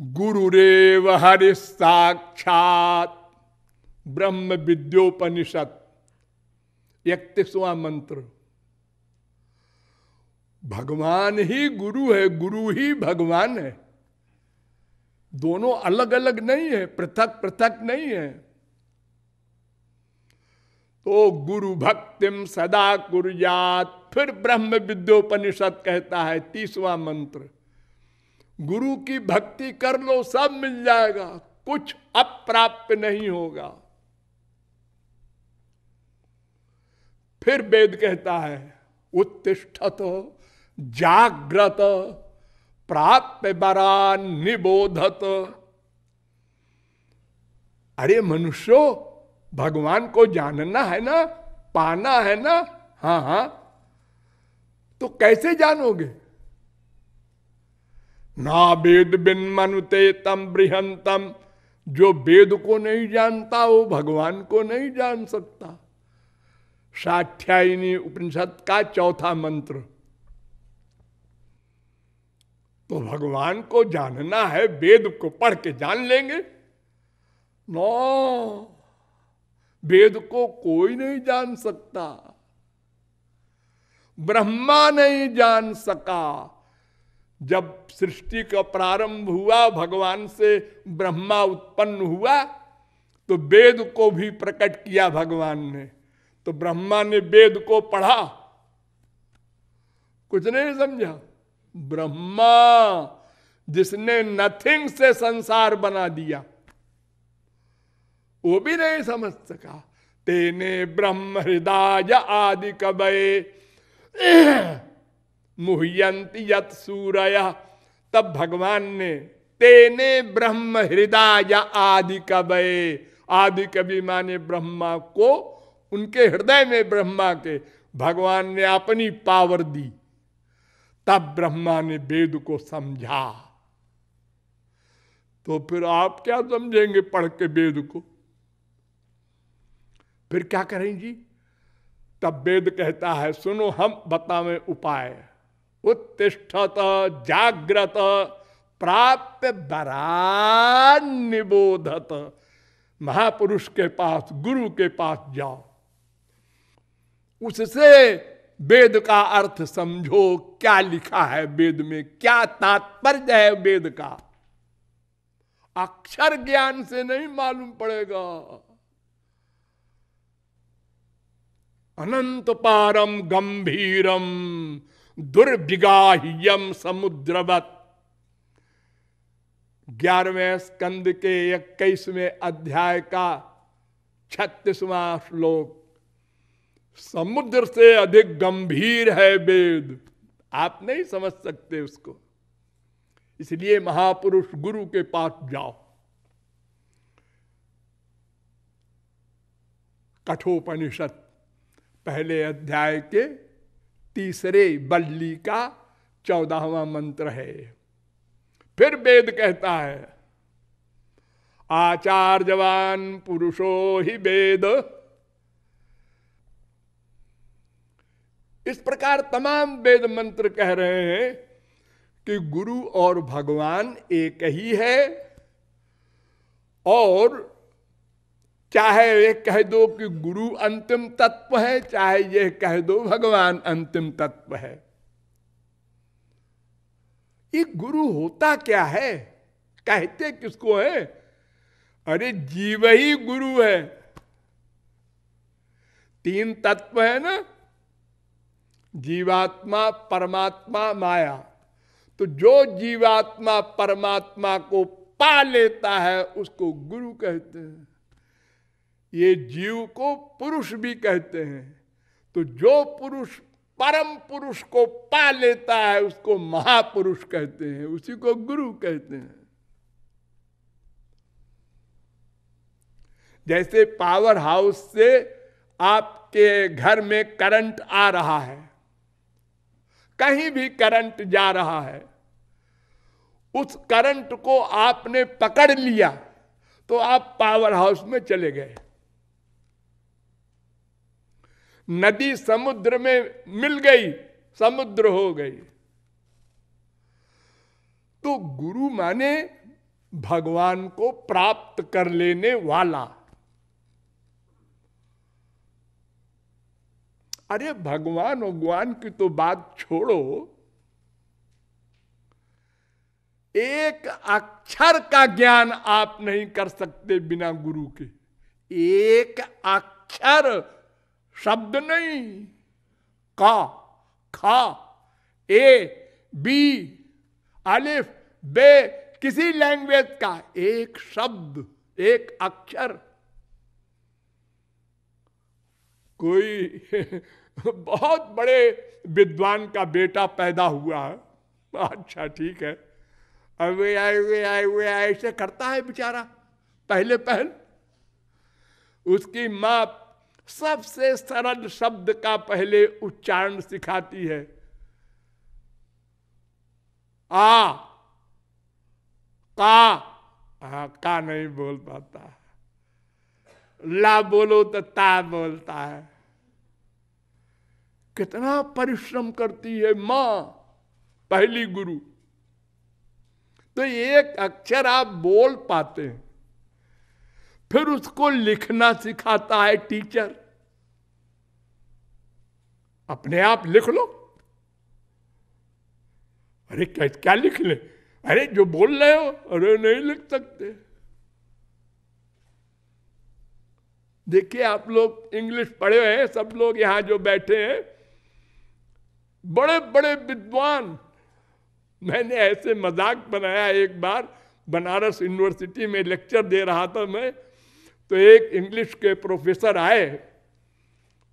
गुरुदेव हरि साक्षात ब्रह्म विद्योपनिषद इकतीसवां मंत्र भगवान ही गुरु है गुरु ही भगवान है दोनों अलग अलग नहीं है पृथक पृथक नहीं है तो गुरु भक्तिम सदा कुर्यात फिर ब्रह्म विद्योपनिषद कहता है तीसवा मंत्र गुरु की भक्ति कर लो सब मिल जाएगा कुछ अप्राप्य नहीं होगा फिर वेद कहता है उत्तिष्ठत जाग्रत प्राप्त बरान निबोधत अरे मनुष्यों भगवान को जानना है ना पाना है ना हाँ हाँ तो कैसे जानोगे ना वेद बिन मनुते तम बृहंतम जो वेद को नहीं जानता वो भगवान को नहीं जान सकता साक्षायनी उपनिषद का चौथा मंत्र तो भगवान को जानना है वेद को पढ़ के जान लेंगे नो वेद को कोई नहीं जान सकता ब्रह्मा नहीं जान सका जब सृष्टि का प्रारंभ हुआ भगवान से ब्रह्मा उत्पन्न हुआ तो वेद को भी प्रकट किया भगवान ने तो ब्रह्मा ने वेद को पढ़ा कुछ नहीं समझा ब्रह्मा जिसने नथिंग से संसार बना दिया वो भी नहीं समझ सका तेने ब्रह्म हृदय आदि कबे मुह्यंती यत सूरय तब भगवान ने तेने ब्रह्म हृदय या आदि कवय आदि कवि माने ब्रह्मा को उनके हृदय में ब्रह्मा के भगवान ने अपनी पावर दी तब ब्रह्मा ने वेद को समझा तो फिर आप क्या समझेंगे पढ़ के वेद को फिर क्या करें जी तब वेद कहता है सुनो हम बतावे उपाय उत्तिष्ठत जाग्रत प्राप्त बरान निबोधत महापुरुष के पास गुरु के पास जाओ उससे वेद का अर्थ समझो क्या लिखा है वेद में क्या तात्पर्य है वेद का अक्षर ज्ञान से नहीं मालूम पड़ेगा अनंत पारम गंभीरम दुर्भिगाह्यम समुद्रवत ग्यारहवें स्कंद के इक्कीसवें अध्याय का छत्तीसवा श्लोक समुद्र से अधिक गंभीर है वेद आप नहीं समझ सकते उसको इसलिए महापुरुष गुरु के पास जाओ कठोपनिषद पहले अध्याय के तीसरे बल्ली का चौदाहवा मंत्र है फिर वेद कहता है आचार जवान पुरुषो ही वेद इस प्रकार तमाम वेद मंत्र कह रहे हैं कि गुरु और भगवान एक ही है और चाहे ये कह दो कि गुरु अंतिम तत्व है चाहे ये कह दो भगवान अंतिम तत्व है ये गुरु होता क्या है कहते किसको है अरे जीव ही गुरु है तीन तत्व है ना जीवात्मा परमात्मा माया तो जो जीवात्मा परमात्मा को पा लेता है उसको गुरु कहते हैं ये जीव को पुरुष भी कहते हैं तो जो पुरुष परम पुरुष को पा लेता है उसको महापुरुष कहते हैं उसी को गुरु कहते हैं जैसे पावर हाउस से आपके घर में करंट आ रहा है कहीं भी करंट जा रहा है उस करंट को आपने पकड़ लिया तो आप पावर हाउस में चले गए नदी समुद्र में मिल गई समुद्र हो गई तो गुरु माने भगवान को प्राप्त कर लेने वाला अरे भगवान भगवान की तो बात छोड़ो एक अक्षर का ज्ञान आप नहीं कर सकते बिना गुरु के एक अक्षर शब्द नहीं का खा ए बी अलिफ बे किसी लैंग्वेज का एक शब्द एक अक्षर कोई बहुत बड़े विद्वान का बेटा पैदा हुआ है अच्छा ठीक है अब आए हुए आए हुए ऐसे करता है बेचारा पहले पहल उसकी माँ सबसे सरल शब्द का पहले उच्चारण सिखाती है आ का आ, का नहीं बोल पाता ला बोलो तो ता बोलता है कितना परिश्रम करती है मां पहली गुरु तो एक अक्षर आप बोल पाते हैं फिर उसको लिखना सिखाता है टीचर अपने आप लिख लो अरे क्या, क्या लिख ले अरे जो बोल रहे हो अरे नहीं लिख सकते देखिए आप लोग इंग्लिश पढ़े हैं सब लोग यहां जो बैठे हैं बड़े बड़े विद्वान मैंने ऐसे मजाक बनाया एक बार बनारस यूनिवर्सिटी में लेक्चर दे रहा था मैं तो एक इंग्लिश के प्रोफेसर आए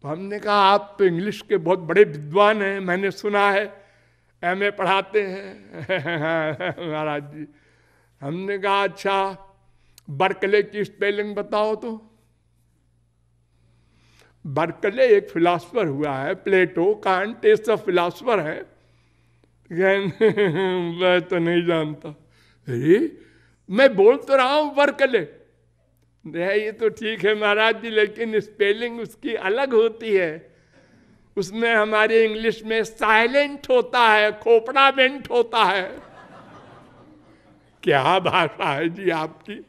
तो हमने कहा आप तो इंग्लिश के बहुत बड़े विद्वान हैं मैंने सुना है एम ए पढ़ाते हैं महाराज जी हमने कहा अच्छा बरकले की स्पेलिंग बताओ तो बरकले एक फिलासफर हुआ है प्लेटो कांट ये सब फिलासफर है मैं तो नहीं जानता अरे मैं बोल तो रहा हूं बरकले ये तो ठीक है महाराज जी लेकिन स्पेलिंग उसकी अलग होती है उसमें हमारे इंग्लिश में साइलेंट होता है खोपड़ा बेंट होता है क्या भाषा है जी आपकी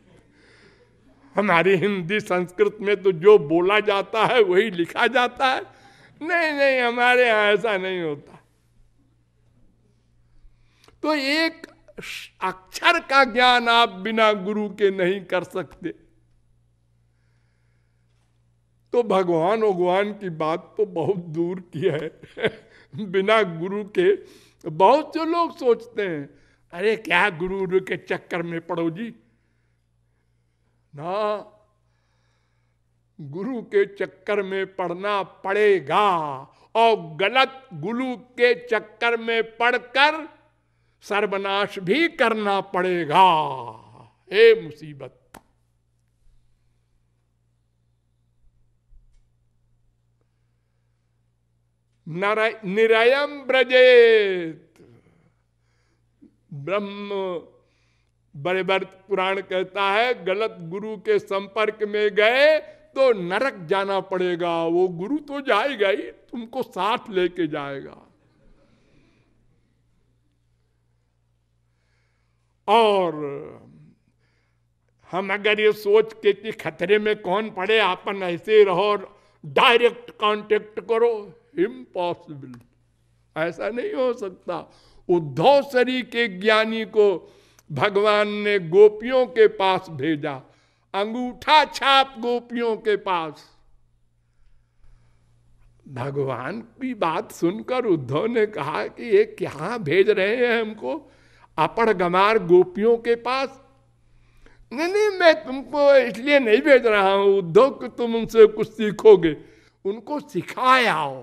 हमारी हिंदी संस्कृत में तो जो बोला जाता है वही लिखा जाता है नहीं नहीं हमारे यहां ऐसा नहीं होता तो एक अक्षर का ज्ञान आप बिना गुरु के नहीं कर सकते तो भगवान भगवान की बात तो बहुत दूर की है बिना गुरु के बहुत से लोग सोचते हैं अरे क्या गुरु के चक्कर में पड़ो जी ना गुरु के चक्कर में पड़ना पड़ेगा और गलत गुरु के चक्कर में पड़कर सर्वनाश भी करना पड़ेगा ए मुसीबत निरयम ब्रजेत ब्रह्म बड़े बड़ पुराण कहता है गलत गुरु के संपर्क में गए तो नरक जाना पड़ेगा वो गुरु तो जाएगा ही तुमको साथ लेके जाएगा और हम अगर ये सोच के कि खतरे में कौन पड़े अपन ऐसे रहो डायरेक्ट कांटेक्ट करो इम्पॉसिबल ऐसा नहीं हो सकता उद्धव शरी के ज्ञानी को भगवान ने गोपियों के पास भेजा अंगूठा छाप गोपियों के पास भगवान की बात सुनकर उद्धव ने कहा कि ये क्या भेज रहे हैं हमको अपड़ गमार गोपियों के पास नहीं मैं तुमको इसलिए नहीं भेज रहा हूं उद्धव कि तुम उनसे कुछ सीखोगे उनको सिखाए आओ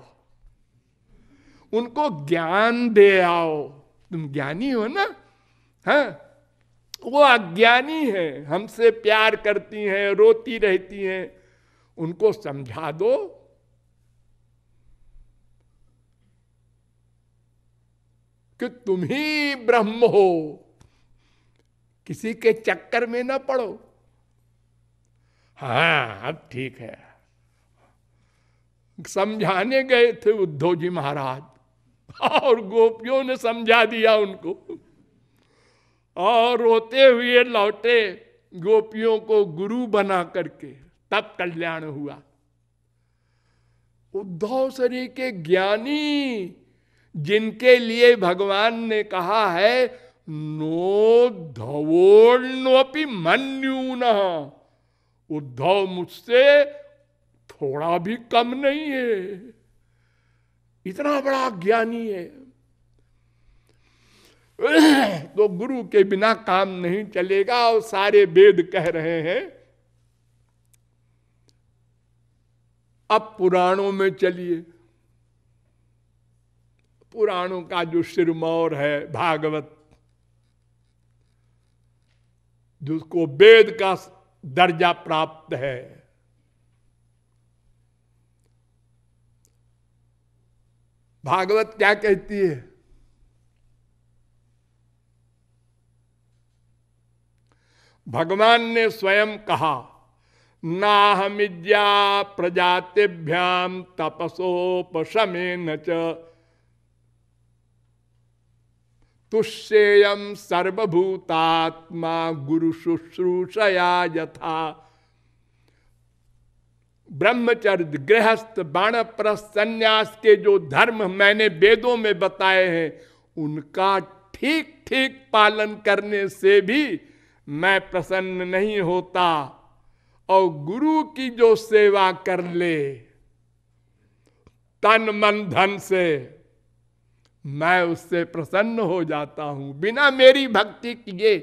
उनको ज्ञान दे आओ तुम ज्ञानी हो ना है हाँ? वो अज्ञानी है हमसे प्यार करती हैं रोती रहती हैं उनको समझा दो कि तुम ही ब्रह्म हो किसी के चक्कर में ना पड़ो हाँ अब ठीक है समझाने गए थे उद्धव जी महाराज और गोपियों ने समझा दिया उनको और रोते हुए लौटे गोपियों को गुरु बना करके तब कल्याण हुआ उद्धव शरीर के ज्ञानी जिनके लिए भगवान ने कहा है नो धवोर्णोपि मन्यून उद्धव मुझसे थोड़ा भी कम नहीं है इतना बड़ा ज्ञानी है तो गुरु के बिना काम नहीं चलेगा और सारे वेद कह रहे हैं अब पुराणों में चलिए पुराणों का जो सिरमौर है भागवत जिसको वेद का दर्जा प्राप्त है भागवत क्या कहती है भगवान ने स्वयं कहा नाहमिद्या प्रजातिभ्याम तपसोपशमे न तुष्येयम सर्वभूतात्मा गुरु शुश्रूषया यथा ब्रह्मचर्य गृहस्थ बाणप्रस्थ संन्यास के जो धर्म मैंने वेदों में बताए हैं उनका ठीक ठीक पालन करने से भी मैं प्रसन्न नहीं होता और गुरु की जो सेवा कर ले तन मन धन से मैं उससे प्रसन्न हो जाता हूं बिना मेरी भक्ति किए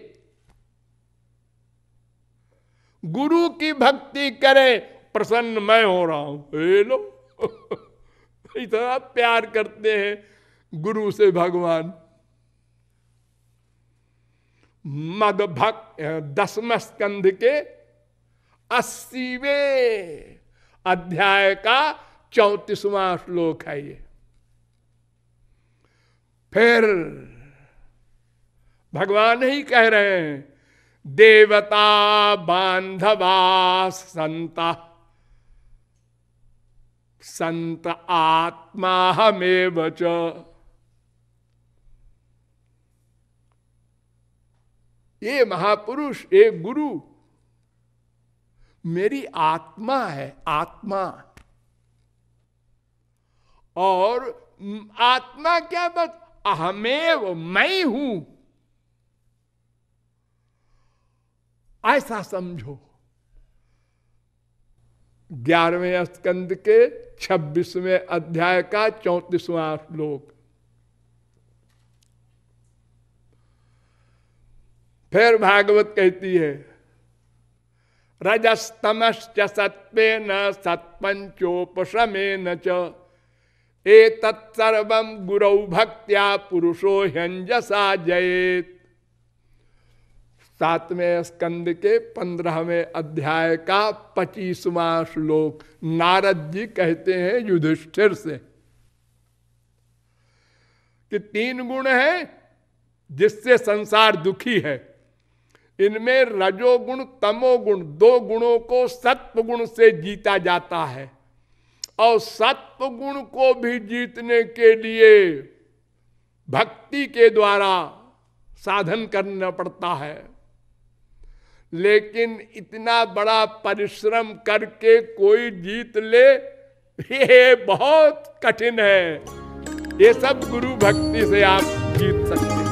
गुरु की भक्ति करे प्रसन्न मैं हो रहा हूं लो इतना प्यार करते हैं गुरु से भगवान मद भक्त दसम स्कंध के अस्सीवे अध्याय का चौतीसवां श्लोक है ये फिर भगवान ही कह रहे हैं देवता बांधवा संता संत आत्मा हमें बच ये महापुरुष ये गुरु मेरी आत्मा है आत्मा और आत्मा क्या बच अहमेव मैं हूं ऐसा समझो ग्यारहवें स्कंद के छब्बीसवें अध्याय का चौतीसवां श्लोक फिर भागवत कहती है रजस्तमश्च सत्वे न सत्पंचोपशमे न च एतत्सर्व गुरौ भक्त्या पुरुषो ह्यंजसा जयेत सातवें स्कंद के पंद्रहवें अध्याय का पच्चीसवा श्लोक नारद जी कहते हैं युधिष्ठिर से कि तीन गुण है जिससे संसार दुखी है इनमें रजोगुण तमोगुण दो गुणों को सत्व गुण से जीता जाता है और सत्व गुण को भी जीतने के लिए भक्ति के द्वारा साधन करना पड़ता है लेकिन इतना बड़ा परिश्रम करके कोई जीत ले ये बहुत कठिन है ये सब गुरु भक्ति से आप जीत सकते हैं